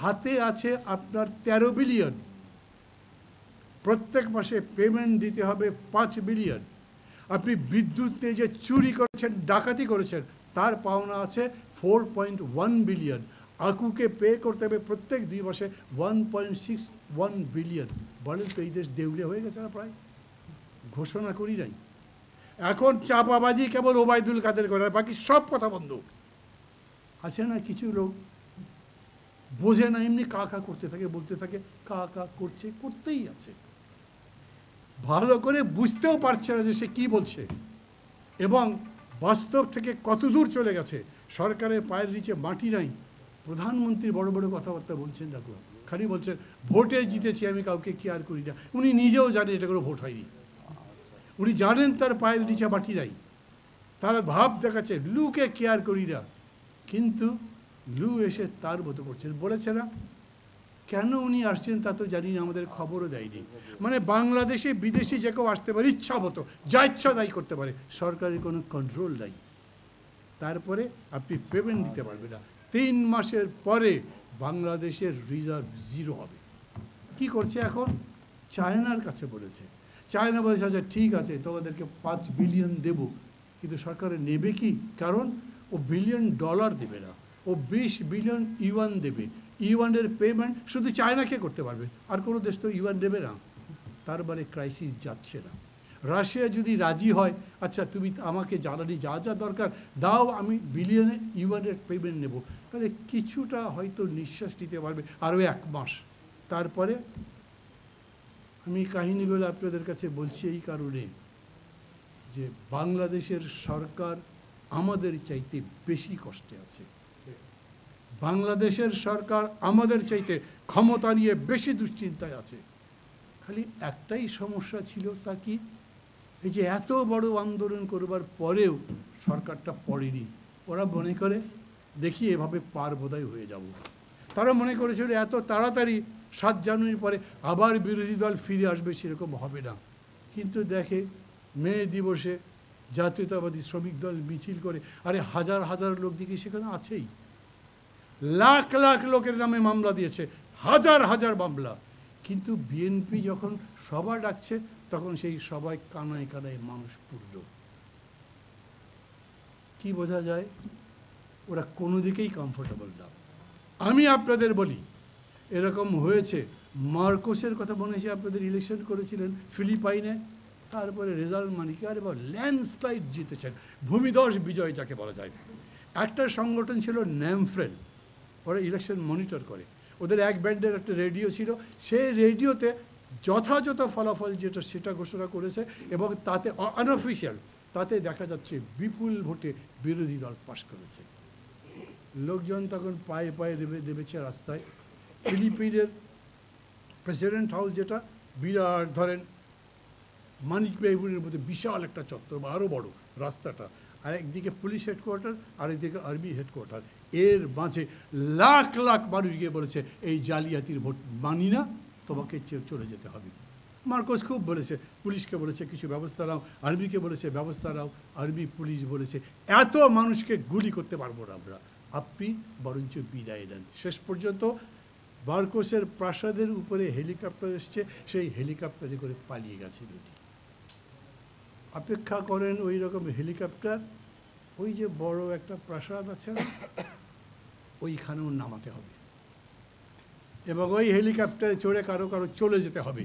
হাতে আছে আপনার ১৩ বিলিয়ন প্রত্যেক মাসে পেমেন্ট দিতে হবে পাঁচ বিলিয়ন আপনি বিদ্যুৎ নিয়ে যে চুরি করেছেন ডাকাতি করেছেন তার পাওনা আছে ফোর পয়েন্ট ওয়ান বিলিয়ন আকুকে পে করতে হবে প্রত্যেক দুই মাসে one point six one billion বলেন তো এই দেশ দেউলে হয়ে গেছে না প্রায় ঘোষণা করি নাই এখন চাপাবাজি কেবল ওবায়দুল কাদের করে বাকি সব কথা বন্ধ আছে না কিছু লোক বোঝে না এমনি কা কা করতে থাকে বলতে থাকে কা কা করছে করতেই আছে ভালো করে বুঝতেও পারছে না যে সে কি বলছে এবং বাস্তব থেকে কত দূর চলে গেছে সরকারের পায়ের নিচে মাটি নাই প্রধানমন্ত্রী বড় বড় কথাবার্তা বলছেন ডাকু খালি বলছেন ভোটে জিতেছি আমি কাউকে কেয়ার করি না উনি নিজেও জানেন এটা কোনো ভোট হয়নি উনি জানেন তার পায়ের নিচে মাটি নাই তার ভাব দেখাচ্ছে লুকে কেয়ার করি না কিন্তু লু এসে তার মতো করছেন বলেছে না কেন উনি আসছেন তা তো জানি না আমাদের খবরও দেয়নি মানে বাংলাদেশে বিদেশি যে কেউ আসতে পারে ইচ্ছা মতো যা ইচ্ছা দায়ী করতে পারে সরকারের কোনো কন্ট্রোল নাই তারপরে আপনি পেমেন্ট দিতে পারবেন না তিন মাসের পরে বাংলাদেশের রিজার্ভ জিরো হবে কি করছে এখন চায়নার কাছে বলেছে চায়না বলেছে আচ্ছা ঠিক আছে তোমাদেরকে পাঁচ বিলিয়ন দেব কিন্তু সরকারে নেবে কি কারণ ও বিলিয়ন ডলার দেবে না ও বিশ বিলিয়ন ইউয়ান দেবে ইউয়ানের পেমেন্ট শুধু চায়নাকে করতে পারবে আর কোনো দেশ তো ইউয়ান দেবে না তার মানে ক্রাইসিস যাচ্ছে না রাশিয়া যদি রাজি হয় আচ্ছা তুমি আমাকে জ্বালানি যা যা দরকার দাও আমি বিলিয়নে ইউএনের পেমেন্ট নেব তাহলে কিছুটা হয়তো নিঃশ্বাস নিতে পারবে আরও এক মাস তারপরে আমি কাহিনীগুলো আপনাদের কাছে বলছি এই কারণে যে বাংলাদেশের সরকার আমাদের চাইতে বেশি কষ্টে আছে বাংলাদেশের সরকার আমাদের চাইতে ক্ষমতা নিয়ে বেশি দুশ্চিন্তায় আছে খালি একটাই সমস্যা ছিল তা কি এই যে এত বড় আন্দোলন করবার পরেও সরকারটা পড়েনি ওরা মনে করে দেখি এভাবে পার বোধহয় হয়ে যাব তারা মনে করেছিল এত তাড়াতাড়ি সাত জানুয়ারির পরে আবার বিরোধী দল ফিরে আসবে সেরকম হবে না কিন্তু দেখে মে দিবসে জাতীয়তাবাদী শ্রমিক দল মিছিল করে আরে হাজার হাজার লোক দিকে সেখানে আছেই লাখ লাখ লোকের নামে মামলা দিয়েছে হাজার হাজার মামলা কিন্তু বিএনপি যখন সভা ডাকছে তখন সেই সবাই কানায় কানায় মানুষ পুরল কি বোঝা যায় ওরা কোনো দিকেই কমফোর্টেবল না আমি আপনাদের বলি এরকম হয়েছে মার্কোসের কথা মনে হয়েছে আপনাদের ইলেকশন করেছিলেন ফিলিপাইনে তারপরে রেজাল্ট মানে আর এবার ল্যান্ডস্লাইড জিতেছেন ভূমিদশ বিজয় যাকে বলা যায় একটা সংগঠন ছিল ন্যামফ্রেল ওরা ইলেকশন মনিটর করে ওদের এক ব্যান্ডের একটা রেডিও ছিল সেই রেডিওতে যথাযথ ফলাফল যেটা সেটা ঘোষণা করেছে এবং তাতে আনঅফিসিয়াল তাতে দেখা যাচ্ছে বিপুল ভোটে বিরোধী দল পাশ করেছে লোকজন তখন পায়ে পায়ে দেবে দেবেছে রাস্তায় ফিলিপিনের প্রেসিডেন্ট হাউস যেটা বিরাট ধরেন মানিক বাইবুরের মধ্যে বিশাল একটা চত্বর বা আরও বড় রাস্তাটা আর একদিকে পুলিশ হেডকোয়ার্টার আর একদিকে আর্মি হেডকোয়ার্টার এর মাঝে লাখ লাখ মানুষ গিয়ে বলেছে এই জালিয়াতির ভোট মানি না তোমাকে চলে যেতে হবে মার্কস খুব বলেছে পুলিশকে বলেছে কিছু ব্যবস্থা নাও আর্মিকে বলেছে ব্যবস্থা নাও আর্মি পুলিশ বলেছে এত মানুষকে গুলি করতে পারবো না আমরা আপনি বরঞ্চ বিদায় দেন শেষ পর্যন্ত মার্কোসের প্রাসাদের উপরে হেলিকপ্টার এসছে সেই হেলিকপ্টারে করে পালিয়ে গেছে দুটি অপেক্ষা করেন ওই রকম হেলিকপ্টার ওই যে বড় একটা প্রাসাদ আছে ওইখানেও নামাতে হবে এবং ওই হেলিকপ্টারে চড়ে কারো কারো চলে যেতে হবে